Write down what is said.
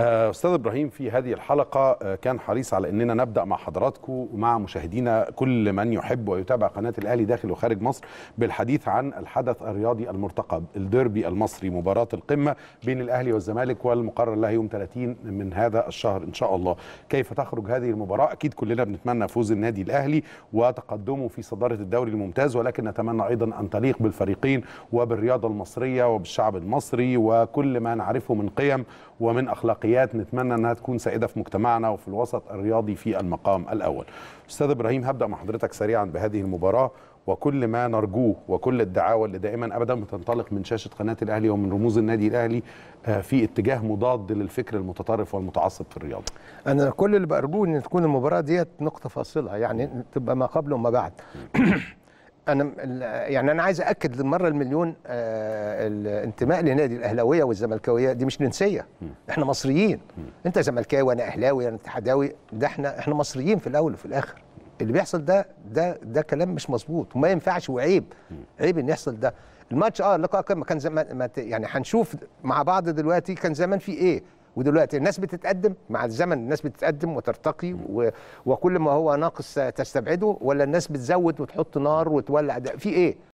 آه، استاذ ابراهيم في هذه الحلقه آه، كان حريص على اننا نبدا مع حضراتكم ومع مشاهدينا كل من يحب ويتابع قناه الاهلي داخل وخارج مصر بالحديث عن الحدث الرياضي المرتقب الديربي المصري مباراه القمه بين الاهلي والزمالك والمقرر لها يوم 30 من هذا الشهر ان شاء الله كيف تخرج هذه المباراه اكيد كلنا بنتمنى فوز النادي الاهلي وتقدمه في صداره الدوري الممتاز ولكن نتمنى ايضا ان تليق بالفريقين وبالرياضه المصريه وبالشعب المصري وكل ما نعرفه من قيم ومن اخلاقيات التحيات نتمنى انها تكون سائده في مجتمعنا وفي الوسط الرياضي في المقام الاول. استاذ ابراهيم هبدا مع حضرتك سريعا بهذه المباراه وكل ما نرجوه وكل الدعاوى اللي دائما ابدا بتنطلق من شاشه قناه الاهلي ومن رموز النادي الاهلي آه، في اتجاه مضاد للفكر المتطرف والمتعصب في الرياضه. انا كل اللي بارجوه ان تكون المباراه ديت نقطه فاصله يعني تبقى ما قبل وما بعد. انا يعني انا عايز اكد للمره المليون آه، الانتماء لنادي الاهلاويه والزملكاويه دي مش جنسيه احنا مصريين انت زملكاوي وانا اهلاوي وانا اتحداوي ده احنا احنا مصريين في الاول وفي الاخر اللي بيحصل ده ده ده كلام مش مظبوط وما ينفعش وعيب عيب ان يحصل ده الماتش اه اللقاء كان زمان يعني هنشوف مع بعض دلوقتي كان زمان في ايه ودلوقتي الناس بتتقدم مع الزمن الناس بتتقدم وترتقي و... وكل ما هو ناقص تستبعده ولا الناس بتزود وتحط نار وتولع ده في ايه